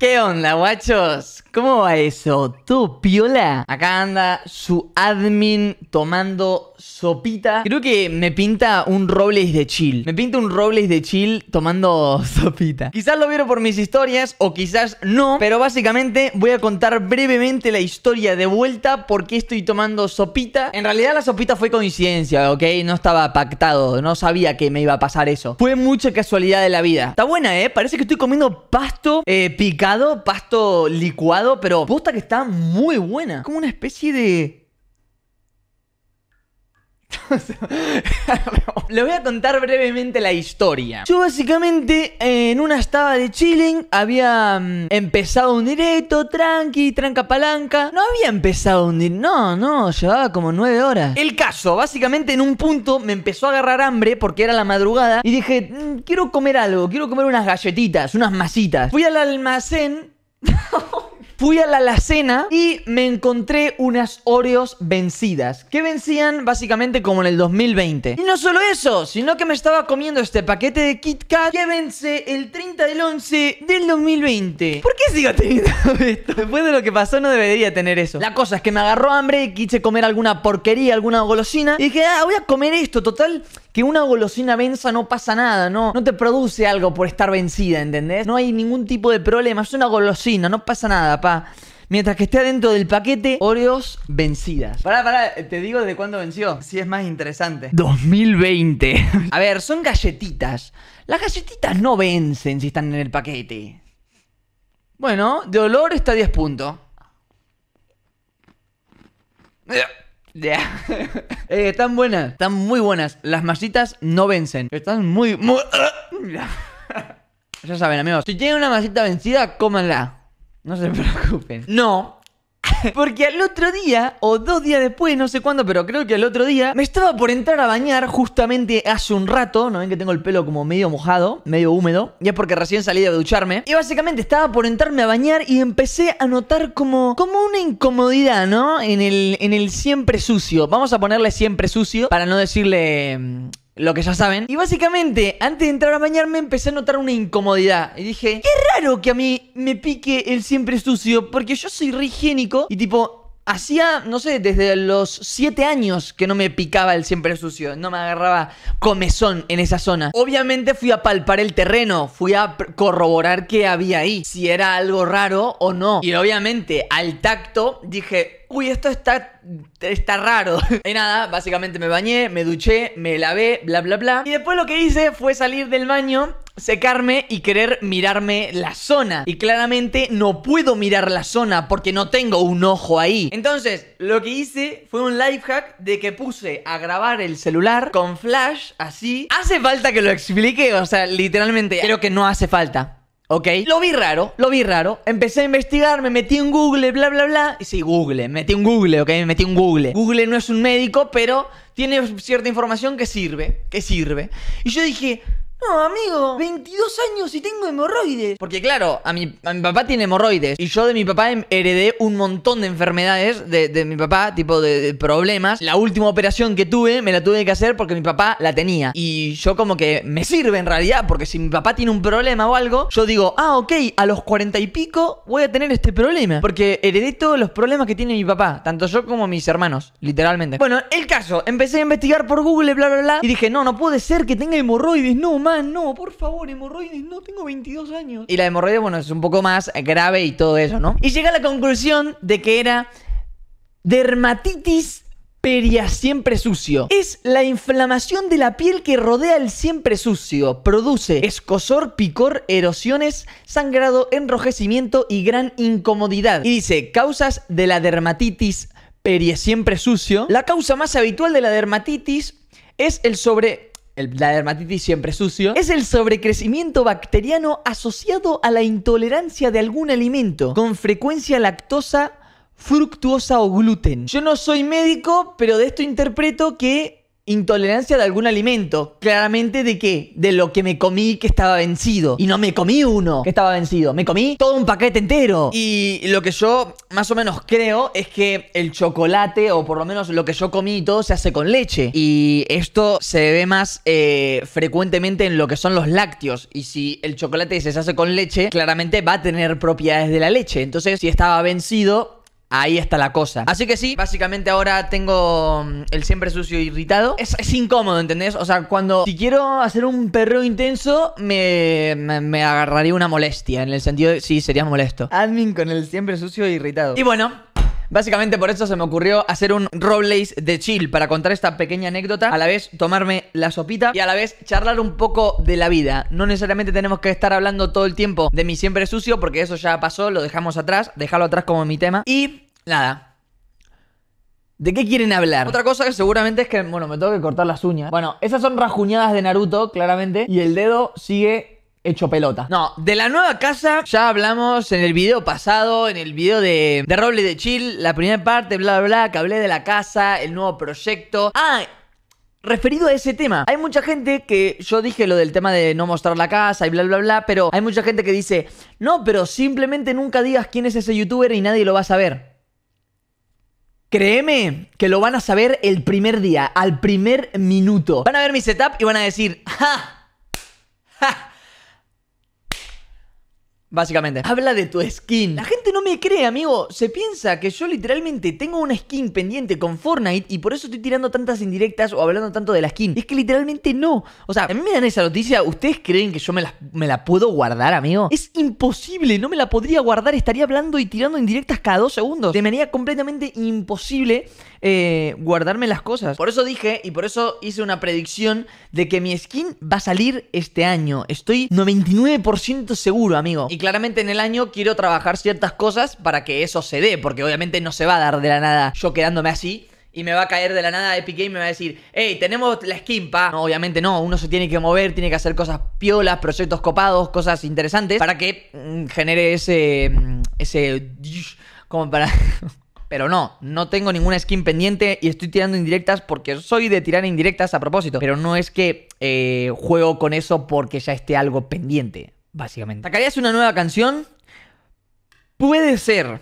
¿Qué onda, guachos? ¿Cómo va eso? ¿Tú, piola? Acá anda su admin tomando sopita. Creo que me pinta un Robles de chill. Me pinta un Robles de chill tomando sopita. Quizás lo vieron por mis historias o quizás no, pero básicamente voy a contar brevemente la historia de vuelta porque estoy tomando sopita. En realidad la sopita fue coincidencia, ¿ok? No estaba pactado, no sabía que me iba a pasar eso. Fue mucha casualidad de la vida. Está buena, ¿eh? Parece que estoy comiendo pasto eh, picado, pasto licuado, pero posta que está muy buena. Como una especie de Le voy a contar brevemente la historia. Yo básicamente eh, en una estaba de chilling, había mm, empezado un directo, tranqui, tranca palanca. No había empezado un directo, no, no, llevaba como nueve horas. El caso, básicamente en un punto me empezó a agarrar hambre porque era la madrugada y dije, mm, quiero comer algo, quiero comer unas galletitas, unas masitas. Fui al almacén. fui a la alacena y me encontré unas Oreos vencidas, que vencían básicamente como en el 2020. Y no solo eso, sino que me estaba comiendo este paquete de Kit Kat que vence el 30 del 11 del 2020. ¿Por qué sigo teniendo esto? Después de lo que pasó no debería tener eso. La cosa es que me agarró hambre, y quise comer alguna porquería, alguna golosina y dije, ah, voy a comer esto, total, que una golosina venza no pasa nada, ¿no? No te produce algo por estar vencida, ¿entendés? No hay ningún tipo de problema, es una golosina, no pasa nada, pa. Mientras que esté dentro del paquete, Oreos vencidas. Pará, pará, te digo de cuándo venció. Si es más interesante. 2020. A ver, son galletitas. Las galletitas no vencen si están en el paquete. Bueno, de olor está 10 puntos. Ya, eh, están buenas, están muy buenas. Las masitas no vencen. Están muy, muy... ya saben, amigos. Si tienen una masita vencida, cómanla. No se preocupen. No, porque al otro día, o dos días después, no sé cuándo, pero creo que al otro día, me estaba por entrar a bañar justamente hace un rato. No ven que tengo el pelo como medio mojado, medio húmedo. Y es porque recién salí de ducharme. Y básicamente estaba por entrarme a bañar y empecé a notar como, como una incomodidad, ¿no? En el, en el siempre sucio. Vamos a ponerle siempre sucio para no decirle mm, lo que ya saben. Y básicamente, antes de entrar a bañarme, empecé a notar una incomodidad. Y dije, qué raro que a mí me pique el siempre sucio, porque yo soy re higiénico y tipo, Hacía, no sé, desde los 7 años que no me picaba el siempre sucio, no me agarraba comezón en esa zona. Obviamente fui a palpar el terreno, fui a corroborar qué había ahí, si era algo raro o no. Y obviamente al tacto dije, uy, esto está, está raro. Y nada, básicamente me bañé, me duché, me lavé, bla, bla, bla. Y después lo que hice fue salir del baño secarme y querer mirarme la zona. Y claramente no puedo mirar la zona porque no tengo un ojo ahí. Entonces, lo que hice fue un life hack de que puse a grabar el celular con flash así. Hace falta que lo explique, o sea, literalmente creo que no hace falta. ¿Ok? Lo vi raro, lo vi raro. Empecé a investigar, me metí en Google, bla, bla, bla. Y sí, Google, me metí en Google, ¿ok? Me metí en Google. Google no es un médico, pero tiene cierta información que sirve, que sirve. Y yo dije, no, amigo, 22 años y tengo hemorroides. Porque claro, a mi, papá tiene hemorroides. Y yo de mi papá heredé un montón de enfermedades de, mi papá, tipo de, problemas. La última operación que tuve, me la tuve que hacer porque mi papá la tenía. Y yo como que me sirve en realidad, porque si mi papá tiene un problema o algo, yo digo, ah, ok, a los 40 y pico voy a tener este problema. Porque heredé todos los problemas que tiene mi papá, tanto yo como mis hermanos, literalmente. Bueno, el caso, empecé a investigar por Google, bla, bla, bla. Y dije, no, no puede ser que tenga hemorroides, no, no, por favor, hemorroides, no, tengo 22 años. Y la hemorroides, bueno, es un poco más grave y todo eso, ¿no? Y llega a la conclusión de que era dermatitis Peria siempre sucio. Es la inflamación de la piel que rodea el siempre sucio. Produce escosor, picor, erosiones, sangrado, enrojecimiento y gran incomodidad. Y dice, causas de la dermatitis peria siempre sucio. La causa más habitual de la dermatitis es el sobre la dermatitis siempre es sucio, es el sobrecrecimiento bacteriano asociado a la intolerancia de algún alimento, con frecuencia lactosa, fructuosa o gluten. Yo no soy médico, pero de esto interpreto que intolerancia de algún alimento. Claramente de qué? De lo que me comí que estaba vencido. Y no me comí uno que estaba vencido, me comí todo un paquete entero. Y lo que yo más o menos creo es que el chocolate, o por lo menos lo que yo comí y todo, se hace con leche. Y esto se ve más eh, frecuentemente en lo que son los lácteos. Y si el chocolate se hace con leche, claramente va a tener propiedades de la leche. Entonces, si estaba vencido, Ahí está la cosa. Así que sí, básicamente ahora tengo mm, el siempre sucio e irritado. Es, incómodo, ¿entendés? O sea, cuando si quiero hacer un perro intenso, me, me, agarraría una molestia. En el sentido de, sí, sería molesto. Admin con el siempre sucio e irritado. Y bueno, Básicamente por eso se me ocurrió hacer un Roblaze de chill para contar esta pequeña anécdota, a la vez tomarme la sopita y a la vez charlar un poco de la vida. No necesariamente tenemos que estar hablando todo el tiempo de mi siempre sucio porque eso ya pasó, lo dejamos atrás, dejarlo atrás como mi tema. Y nada, ¿De qué quieren hablar? Otra cosa que seguramente es que, bueno, me tengo que cortar las uñas. Bueno, esas son rajuñadas de Naruto, claramente. Y el dedo sigue hecho pelota. No, de la nueva casa ya hablamos en el video pasado, en el video de, de Roble de Chill, la primera parte, bla, bla, bla, que hablé de la casa, el nuevo proyecto. Ah, Referido a ese tema, hay mucha gente que yo dije lo del tema de no mostrar la casa y bla bla bla, pero hay mucha gente que dice, no, pero simplemente nunca digas quién es ese youtuber y nadie lo va a saber. Créeme que lo van a saber el primer día, al primer minuto. Van a ver mi setup y van a decir, ¡ja! ¡Ja! Básicamente. Habla de tu skin. La gente no me cree, amigo. Se piensa que yo literalmente tengo una skin pendiente con Fortnite y por eso estoy tirando tantas indirectas o hablando tanto de la skin. es que literalmente no. O sea, a mí me dan esa noticia. ¿Ustedes creen que yo me la, puedo guardar, amigo? Es imposible. No me la podría guardar. Estaría hablando y tirando indirectas cada dos segundos. De manera completamente imposible eh, guardarme las cosas. Por eso dije y por eso hice una predicción de que mi skin va a salir este año. Estoy 99% seguro, amigo claramente en el año quiero trabajar ciertas cosas para que eso se dé, porque obviamente no se va a dar de la nada yo quedándome así. Y me va a caer de la nada Epic Game y me va a decir, hey, tenemos la skin, pa. obviamente no, uno se tiene que mover, tiene que hacer cosas piolas, proyectos copados, cosas interesantes, para que mm, genere ese... Mm, ese... como para... Pero no, no tengo ninguna skin pendiente y estoy tirando indirectas porque soy de tirar indirectas a propósito. Pero no es que eh, juego con eso porque ya esté algo pendiente básicamente. ¿Sacarías una nueva canción? Puede ser.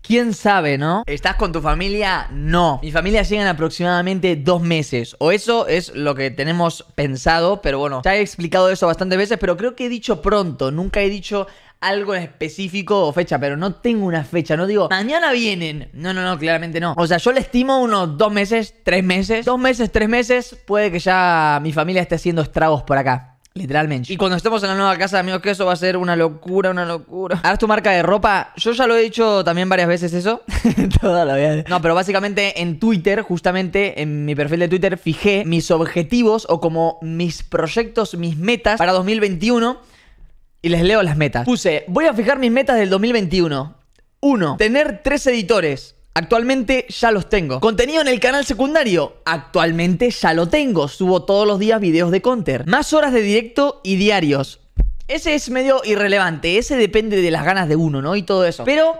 ¿Quién sabe, no? ¿Estás con tu familia? No. Mi familia llega en aproximadamente dos meses. O eso es lo que tenemos pensado, pero bueno, ya he explicado eso bastantes veces, pero creo que he dicho pronto, nunca he dicho algo específico o fecha, pero no tengo una fecha, no digo, mañana vienen. No, no, no, claramente no. O sea, yo le estimo unos dos meses, tres meses. Dos meses, tres meses, puede que ya mi familia esté haciendo estragos por acá. Literalmente. Y cuando estemos en la nueva casa, amigos, que eso va a ser una locura, una locura. Ahora tu marca de ropa. Yo ya lo he dicho también varias veces eso. Toda la vida. No, pero básicamente en Twitter, justamente en mi perfil de Twitter, fijé mis objetivos o como mis proyectos, mis metas para 2021. Y les leo las metas. Puse, voy a fijar mis metas del 2021. Uno, Tener tres editores. Actualmente ya los tengo. Contenido en el canal secundario. Actualmente ya lo tengo. Subo todos los días videos de Counter. Más horas de directo y diarios. Ese es medio irrelevante. Ese depende de las ganas de uno, ¿no? Y todo eso. Pero...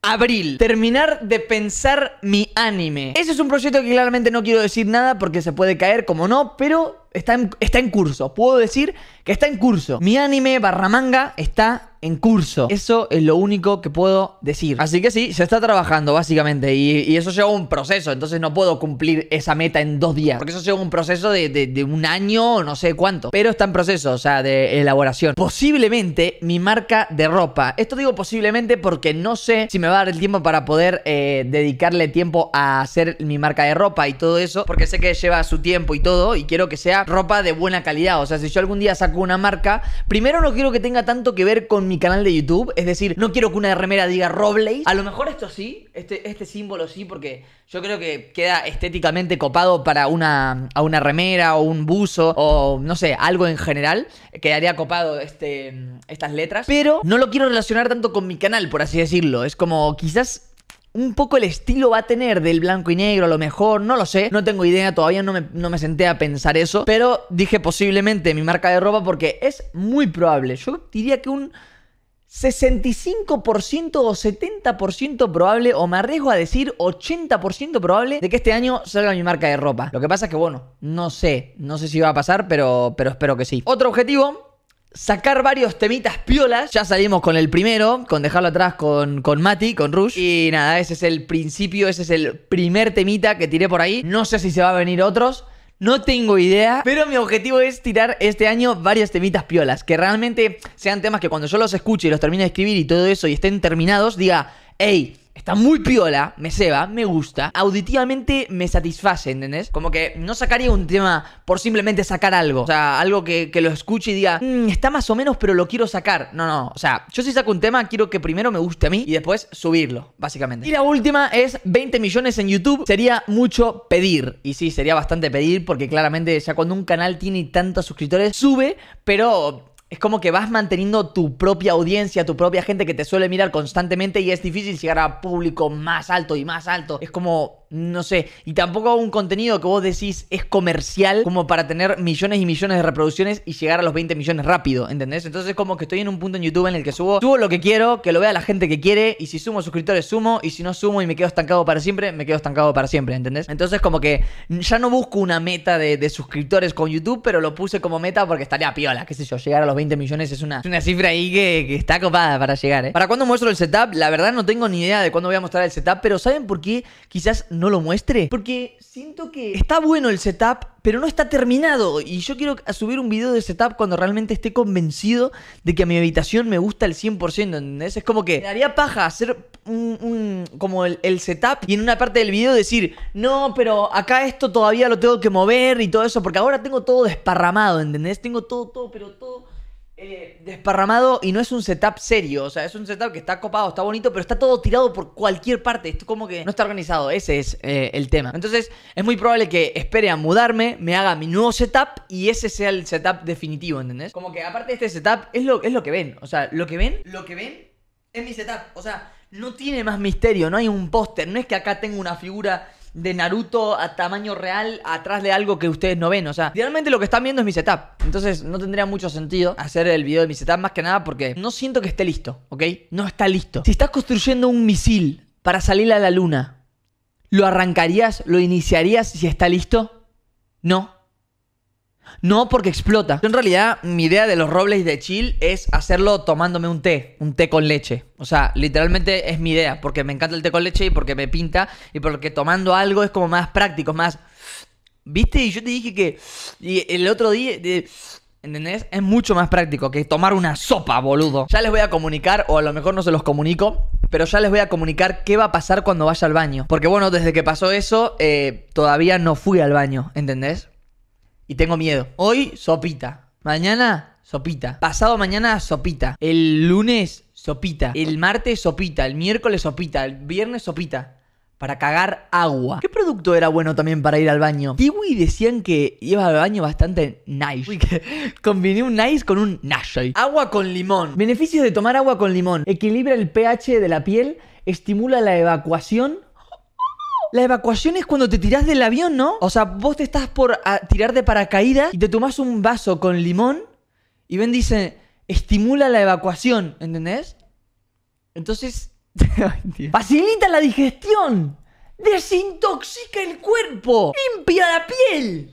Abril. Terminar de pensar mi anime. Ese es un proyecto que claramente no quiero decir nada porque se puede caer, como no, pero está en, está en curso. Puedo decir que está en curso. Mi anime barra manga está en curso. Eso es lo único que puedo decir. Así que sí, se está trabajando básicamente y, eso lleva un proceso, entonces no puedo cumplir esa meta en dos días, porque eso lleva un proceso de, un año o no sé cuánto, pero está en proceso, o sea, de elaboración. Posiblemente mi marca de ropa, esto digo posiblemente porque no sé si me va a dar el tiempo para poder eh, dedicarle tiempo a hacer mi marca de ropa y todo eso, porque sé que lleva su tiempo y todo y quiero que sea ropa de buena calidad, o sea, si yo algún día saco una marca. Primero no quiero que tenga tanto que ver con mi canal de YouTube, es decir, no quiero que una remera diga Robles. A lo mejor esto sí, este, este símbolo sí, porque yo creo que queda estéticamente copado para una, a una remera o un buzo o no sé, algo en general. Quedaría copado este, mm, estas letras, pero no lo quiero relacionar tanto con mi canal, por así decirlo. Es como quizás un poco el estilo va a tener del blanco y negro, a lo mejor, no lo sé, no tengo idea, todavía no me, senté a pensar eso, pero dije posiblemente mi marca de ropa porque es muy probable, yo diría que un... 65% o 70% probable, o me arriesgo a decir 80% probable, de que este año salga mi marca de ropa. Lo que pasa es que, bueno, no sé, no sé si va a pasar, pero, pero espero que sí. Otro objetivo sacar varios temitas piolas. Ya salimos con el primero, con dejarlo atrás con, con Mati, con Rush. Y nada, ese es el principio, ese es el primer temita que tiré por ahí. No sé si se va a venir otros. No tengo idea, pero mi objetivo es tirar este año varias temitas piolas, que realmente sean temas que cuando yo los escuche y los termine de escribir y todo eso y estén terminados, diga, hey, Está muy piola, me ceba, me gusta. Auditivamente me satisface, ¿entendés? Como que no sacaría un tema por simplemente sacar algo. O sea, algo que, que lo escuche y diga, mm, está más o menos, pero lo quiero sacar. No, no. O sea, yo si saco un tema, quiero que primero me guste a mí y después subirlo, básicamente. Y la última es 20 millones en YouTube. Sería mucho pedir. Y sí, sería bastante pedir porque claramente ya cuando un canal tiene tantos suscriptores, sube, pero es como que vas manteniendo tu propia audiencia, tu propia gente que te suele mirar constantemente y es difícil llegar a público más alto y más alto. Es como no sé, y tampoco hago un contenido que vos decís es comercial como para tener millones y millones de reproducciones y llegar a los 20 millones rápido, ¿entendés? Entonces como que estoy en un punto en YouTube en el que subo, subo lo que quiero, que lo vea la gente que quiere, y si sumo suscriptores sumo, y si no sumo y me quedo estancado para siempre, me quedo estancado para siempre, ¿entendés? Entonces como que ya no busco una meta de, suscriptores con YouTube, pero lo puse como meta porque estaría piola, qué sé yo, llegar a los 20 millones es una, una cifra ahí que, que está copada para llegar, ¿eh? ¿Para cuándo muestro el setup? La verdad no tengo ni idea de cuándo voy a mostrar el setup, pero ¿saben por qué quizás no no lo muestre. Porque siento que está bueno el setup, pero no está terminado. Y yo quiero subir un video de setup cuando realmente esté convencido de que a mi habitación me gusta el 100%, ¿entendés? Es como que me daría paja hacer un, como el, el, setup y en una parte del video decir, no, pero acá esto todavía lo tengo que mover y todo eso, porque ahora tengo todo desparramado, ¿entendés? Tengo todo, todo, pero todo eh, desparramado y no es un setup serio. O sea, es un setup que está copado, está bonito, pero está todo tirado por cualquier parte. Esto como que no está organizado. Ese es eh, el tema. Entonces, es muy probable que espere a mudarme, me haga mi nuevo setup y ese sea el setup definitivo, ¿entendés? Como que aparte de este setup, es lo, es lo que ven. O sea, lo que ven, lo que ven es mi setup. O sea, no tiene más misterio, no hay un póster. No es que acá tengo una figura de Naruto a tamaño real atrás de algo que ustedes no ven. O sea, realmente lo que están viendo es mi setup. Entonces no tendría mucho sentido hacer el video de mi setup más que nada porque no siento que esté listo, ¿ok? No está listo. Si estás construyendo un misil para salir a la luna, ¿lo arrancarías? ¿Lo iniciarías si está listo? No. No, porque explota. Yo en realidad, mi idea de los robles de chill es hacerlo tomándome un té, un té con leche. O sea, literalmente es mi idea, porque me encanta el té con leche y porque me pinta y porque tomando algo es como más práctico, más... ¿Viste? Y yo te dije que... Y el otro día... ¿Entendés? Es mucho más práctico que tomar una sopa, boludo. Ya les voy a comunicar, o a lo mejor no se los comunico, pero ya les voy a comunicar qué va a pasar cuando vaya al baño. Porque bueno, desde que pasó eso, eh, todavía no fui al baño, ¿entendés? y tengo miedo. Hoy, sopita. Mañana, sopita. Pasado mañana, sopita. El lunes, sopita. El martes, sopita. El miércoles, sopita. El viernes, sopita. Para cagar agua. ¿Qué producto era bueno también para ir al baño? Kiwi decían que iba al baño bastante nice. Uy, que combiné un nice con un nice Agua con limón. Beneficios de tomar agua con limón. Equilibra el pH de la piel, estimula la evacuación la evacuación es cuando te tirás del avión, ¿no? O sea, vos te estás por ah, tirar de paracaídas y te tomás un vaso con limón y ven, dice, estimula la evacuación, ¿entendés? Entonces, facilita la digestión, desintoxica el cuerpo, limpia la piel.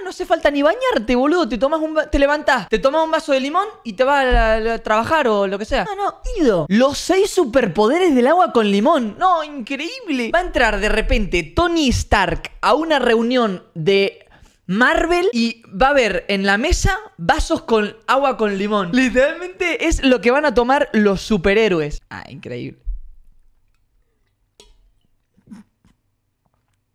Ah, no hace falta ni bañarte, boludo. Te tomas te levantás, te tomas un vaso de limón y te vas a, trabajar o lo que sea. No, no, ido. Los seis superpoderes del agua con limón. No, increíble. Va a entrar de repente Tony Stark a una reunión de Marvel y va a ver en la mesa vasos con agua con limón. Literalmente es lo que van a tomar los superhéroes. Ah, increíble.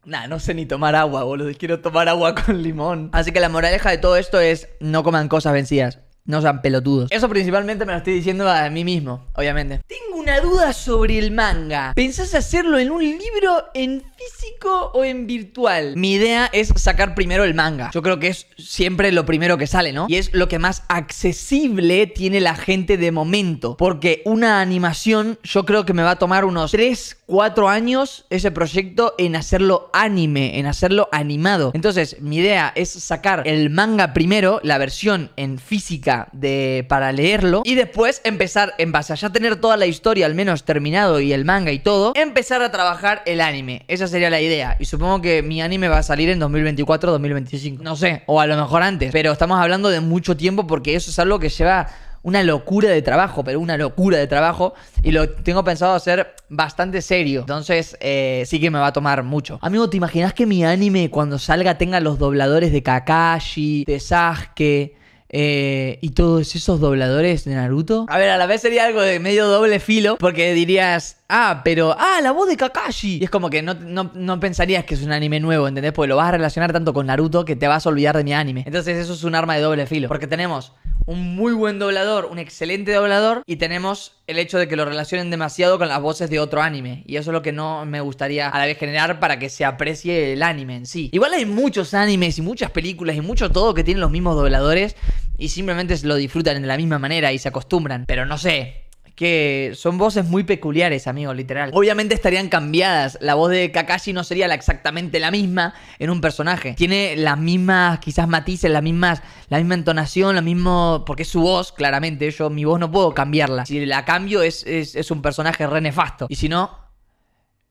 Nah, no sé ni tomar agua, boludo. Quiero tomar agua con limón. Así que la moraleja de todo esto es no coman cosas vencidas. No sean pelotudos. Eso principalmente me lo estoy diciendo a mí mismo, obviamente. Tengo una duda sobre el manga. ¿Pensás hacerlo en un libro, en físico o en virtual? Mi idea es sacar primero el manga. Yo creo que es siempre lo primero que sale, ¿no? Y es lo que más accesible tiene la gente de momento. Porque una animación yo creo que me va a tomar unos 3, cuatro años ese proyecto en hacerlo anime, en hacerlo animado. Entonces, mi idea es sacar el manga primero, la versión en física de, para leerlo, y después empezar, en base a ya tener toda la historia al menos terminado y el manga y todo, empezar a trabajar el anime. Esa sería la idea. Y supongo que mi anime va a salir en 2024, 2025. No sé, o a lo mejor antes, pero estamos hablando de mucho tiempo porque eso es algo que lleva una locura de trabajo, pero una locura de trabajo. Y lo tengo pensado hacer bastante serio. Entonces, eh, sí que me va a tomar mucho. Amigo, ¿te imaginas que mi anime cuando salga tenga los dobladores de Kakashi, de Sasuke? Eh, y todos esos dobladores de Naruto. A ver, a la vez sería algo de medio doble filo, porque dirías, ah, pero, ah, la voz de Kakashi. Y es como que no, no, no, pensarías que es un anime nuevo, ¿entendés? Porque lo vas a relacionar tanto con Naruto que te vas a olvidar de mi anime. Entonces eso es un arma de doble filo, porque tenemos un muy buen doblador, un excelente doblador, y tenemos el hecho de que lo relacionen demasiado con las voces de otro anime. Y eso es lo que no me gustaría a la vez generar para que se aprecie el anime en sí. Igual hay muchos animes y muchas películas y mucho todo que tienen los mismos dobladores y simplemente lo disfrutan de la misma manera y se acostumbran. Pero no sé, que son voces muy peculiares, amigo, literal. Obviamente estarían cambiadas. La voz de Kakashi no sería la, exactamente la misma en un personaje. Tiene las mismas, quizás matices, las mismas, la misma entonación, lo mismo. Porque es su voz, claramente. Yo mi voz no puedo cambiarla. Si la cambio, es, es, un personaje re nefasto. Y si no,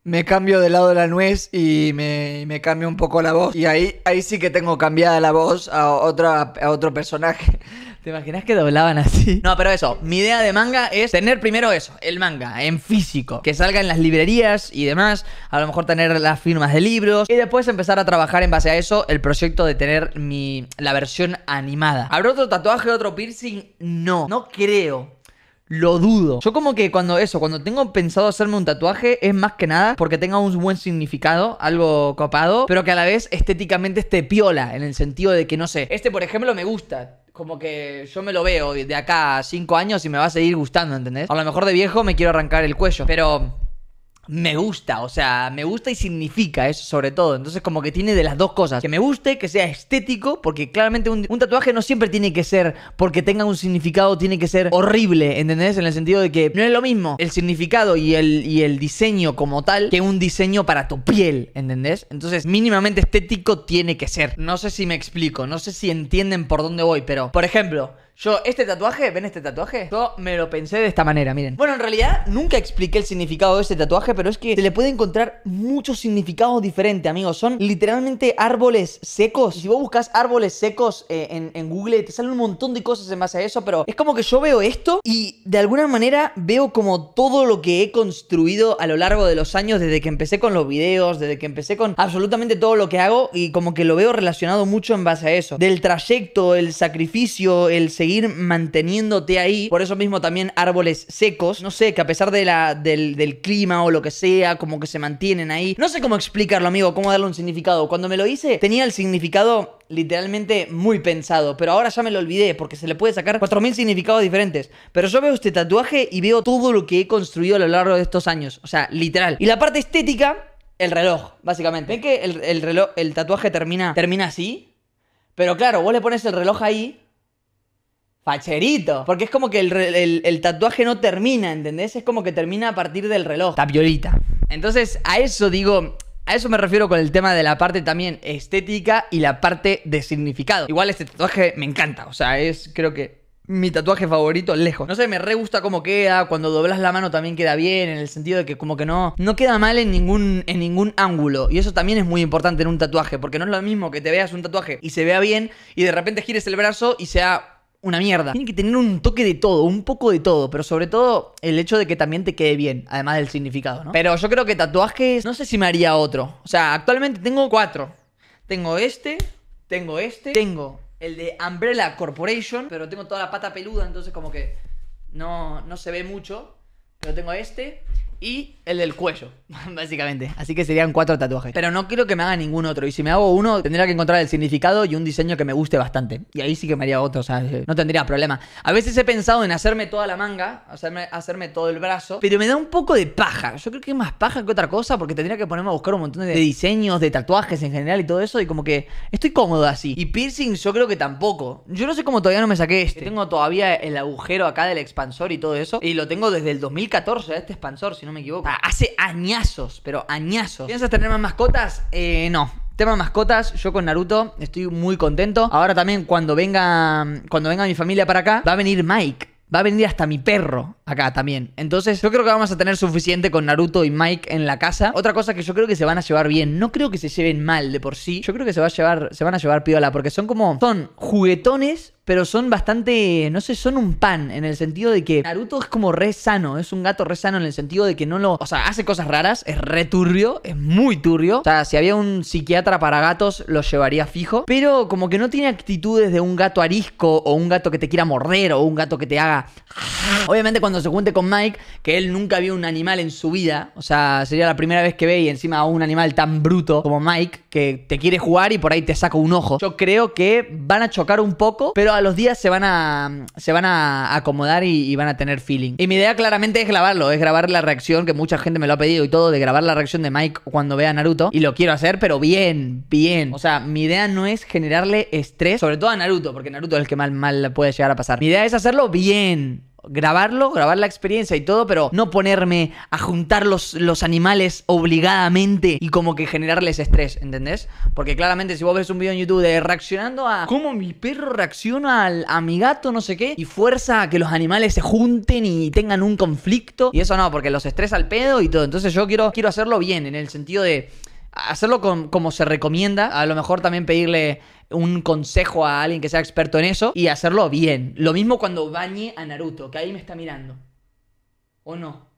me cambio del lado de la nuez y me, me, cambio un poco la voz. Y ahí, ahí sí que tengo cambiada la voz a, otra, a otro personaje. ¿Te imaginas que doblaban así? No, pero eso, mi idea de manga es tener primero eso, el manga, en físico, que salga en las librerías y demás, a lo mejor tener las firmas de libros y después empezar a trabajar en base a eso el proyecto de tener mi la versión animada. ¿Habrá otro tatuaje, otro piercing? No, no creo. Lo dudo. Yo como que cuando eso, cuando tengo pensado hacerme un tatuaje, es más que nada porque tenga un buen significado, algo copado, pero que a la vez estéticamente esté piola, en el sentido de que, no sé, este por ejemplo me gusta, como que yo me lo veo de acá a cinco años y me va a seguir gustando, ¿entendés? A lo mejor de viejo me quiero arrancar el cuello, pero me gusta, o sea, me gusta y significa eso sobre todo. Entonces como que tiene de las dos cosas. Que me guste, que sea estético, porque claramente un, tatuaje no siempre tiene que ser, porque tenga un significado, tiene que ser horrible, ¿entendés? En el sentido de que no es lo mismo el significado y el, y el diseño como tal que un diseño para tu piel, ¿entendés? Entonces mínimamente estético tiene que ser. No sé si me explico, no sé si entienden por dónde voy, pero por ejemplo... Yo, este tatuaje, ¿ven este tatuaje? Yo me lo pensé de esta manera, miren. Bueno, en realidad nunca expliqué el significado de este tatuaje, pero es que se le puede encontrar muchos significados diferentes, amigos. Son literalmente árboles secos. si vos buscas árboles secos eh, en, en, Google, te salen un montón de cosas en base a eso, pero es como que yo veo esto y de alguna manera veo como todo lo que he construido a lo largo de los años, desde que empecé con los videos, desde que empecé con absolutamente todo lo que hago, y como que lo veo relacionado mucho en base a eso. Del trayecto, el sacrificio, el seguir manteniéndote ahí. Por eso mismo también árboles secos, no sé, que a pesar de la, del, clima o lo que sea, como que se mantienen ahí. No sé cómo explicarlo, amigo, cómo darle un significado. Cuando me lo hice, tenía el significado literalmente muy pensado, pero ahora ya me lo olvidé porque se le puede sacar 4.000 significados diferentes. Pero yo veo este tatuaje y veo todo lo que he construido a lo largo de estos años, o sea, literal. Y la parte estética, el reloj, básicamente. ¿Ven que el, reloj, el tatuaje termina, termina así? Pero claro, vos le pones el reloj ahí Facherito. Porque es como que el, tatuaje no termina, ¿entendés? Es como que termina a partir del reloj. Tapiolita. Entonces, a eso digo. A eso me refiero con el tema de la parte también estética y la parte de significado. Igual este tatuaje me encanta. O sea, es creo que mi tatuaje favorito lejos. No sé, me re gusta cómo queda. Cuando doblas la mano también queda bien. En el sentido de que como que no. No queda mal en ningún, en ningún ángulo. Y eso también es muy importante en un tatuaje. Porque no es lo mismo que te veas un tatuaje y se vea bien. Y de repente gires el brazo y sea una mierda. Tiene que tener un toque de todo, un poco de todo, pero sobre todo el hecho de que también te quede bien, además del significado, ¿no? Pero yo creo que tatuajes, no sé si me haría otro. O sea, actualmente tengo cuatro. Tengo este, tengo este, tengo el de Umbrella Corporation, pero tengo toda la pata peluda, entonces como que no, no se ve mucho. Pero tengo este, y el del cuello, básicamente. Así que serían cuatro tatuajes. Pero no quiero que me haga ningún otro. Y si me hago uno, tendría que encontrar el significado y un diseño que me guste bastante. Y ahí sí que me haría otro, o sea, eh, no tendría problema. A veces he pensado en hacerme toda la manga, hacerme, hacerme todo el brazo, pero me da un poco de paja. Yo creo que es más paja que otra cosa porque tendría que ponerme a buscar un montón de diseños, de tatuajes en general y todo eso. Y como que estoy cómodo así. Y piercing yo creo que tampoco. Yo no sé cómo todavía no me saqué este. Tengo todavía el agujero acá del expansor y todo eso. Y lo tengo desde el 2014, este expansor, si no me equivoco. Hace añazos, pero añazos. ¿Piensas tener más mascotas? Eh, no. Tema mascotas, yo con Naruto estoy muy contento. Ahora también cuando venga, cuando venga mi familia para acá, va a venir Mike. Va a venir hasta mi perro acá también. Entonces, yo creo que vamos a tener suficiente con Naruto y Mike en la casa. Otra cosa que yo creo que se van a llevar bien, no creo que se lleven mal de por sí. Yo creo que se va a llevar, se van a llevar piola porque son como son juguetones pero son bastante, no sé, son un pan en el sentido de que Naruto es como re sano, es un gato re sano en el sentido de que no lo, o sea, hace cosas raras, es re es muy turbio, o sea, si había un psiquiatra para gatos lo llevaría fijo, pero como que no tiene actitudes de un gato arisco o un gato que te quiera morder o un gato que te haga... Obviamente cuando cuando se cuente con Mike que él nunca vio un animal en su vida. O sea, sería la primera vez que ve y encima a un animal tan bruto como Mike que te quiere jugar y por ahí te saca un ojo. Yo creo que van a chocar un poco, pero a los días se van a, se van a acomodar y, van a tener feeling. Y mi idea claramente es grabarlo, es grabar la reacción que mucha gente me lo ha pedido y todo, de grabar la reacción de Mike cuando vea Naruto. Y lo quiero hacer, pero bien, bien. O sea, mi idea no es generarle estrés, sobre todo a Naruto, porque Naruto es el que mal, mal puede llegar a pasar. Mi idea es hacerlo bien grabarlo, grabar la experiencia y todo, pero no ponerme a juntar los, animales obligadamente y como que generarles estrés, ¿entendés? Porque claramente si vos ves un video en YouTube de reaccionando a cómo mi perro reacciona al, a mi gato, no sé qué, y fuerza a que los animales se junten y tengan un conflicto, y eso no, porque los estresa al pedo y todo. Entonces yo quiero, quiero hacerlo bien, en el sentido de hacerlo como se recomienda, a lo mejor también pedirle un consejo a alguien que sea experto en eso y hacerlo bien. Lo mismo cuando bañe a Naruto, que ahí me está mirando. ¿O no?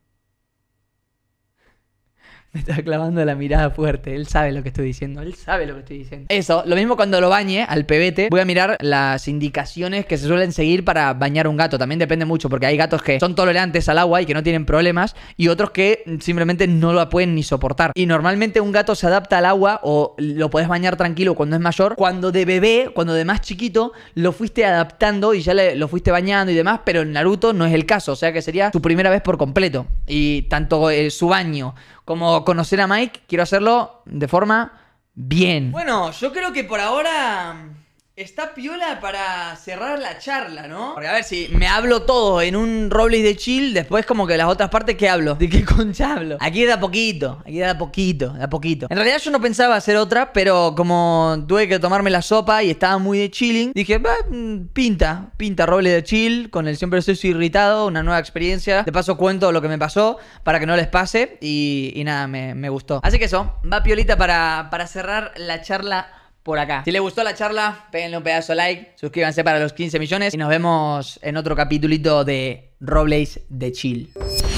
Me está clavando la mirada fuerte. Él sabe lo que estoy diciendo. Él sabe lo que estoy diciendo. Eso, lo mismo cuando lo bañe al pebete. Voy a mirar las indicaciones que se suelen seguir para bañar un gato. También depende mucho, porque hay gatos que son tolerantes al agua y que no tienen problemas, y otros que simplemente no lo pueden ni soportar. Y normalmente un gato se adapta al agua o lo puedes bañar tranquilo cuando es mayor. Cuando de bebé, cuando de más chiquito, lo fuiste adaptando y ya lo fuiste bañando y demás, pero en Naruto no es el caso. O sea que sería su primera vez por completo. Y tanto eh, su baño como conocer a Mike, quiero hacerlo de forma bien. Bueno, yo creo que por ahora... Está piola para cerrar la charla, ¿no? Porque a ver, si me hablo todo en un Robles de chill, después como que las otras partes ¿qué hablo. ¿De qué concha hablo? Aquí da poquito, aquí da poquito, da poquito. En realidad yo no pensaba hacer otra, pero como tuve que tomarme la sopa y estaba muy de chilling, dije, va, mm, pinta, pinta roble de chill, con el siempre estoy irritado, una nueva experiencia. De paso cuento lo que me pasó para que no les pase y, nada, me, gustó. Así que eso, va piolita para, para cerrar la charla por acá. Si les gustó la charla, péguenle un pedazo de like, suscríbanse para los 15 millones y nos vemos en otro capítulito de Robles de Chill.